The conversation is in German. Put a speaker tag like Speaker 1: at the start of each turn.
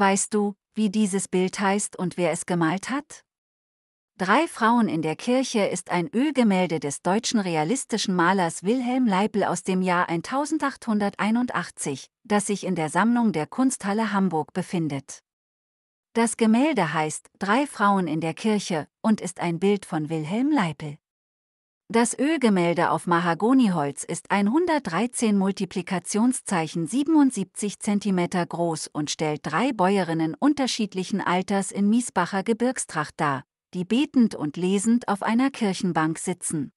Speaker 1: Weißt du, wie dieses Bild heißt und wer es gemalt hat? Drei Frauen in der Kirche ist ein Ölgemälde des deutschen realistischen Malers Wilhelm Leipel aus dem Jahr 1881, das sich in der Sammlung der Kunsthalle Hamburg befindet. Das Gemälde heißt Drei Frauen in der Kirche und ist ein Bild von Wilhelm Leipel. Das Ölgemälde auf Mahagoniholz ist 113 Multiplikationszeichen 77 cm groß und stellt drei Bäuerinnen unterschiedlichen Alters in Miesbacher Gebirgstracht dar, die betend und lesend auf einer Kirchenbank sitzen.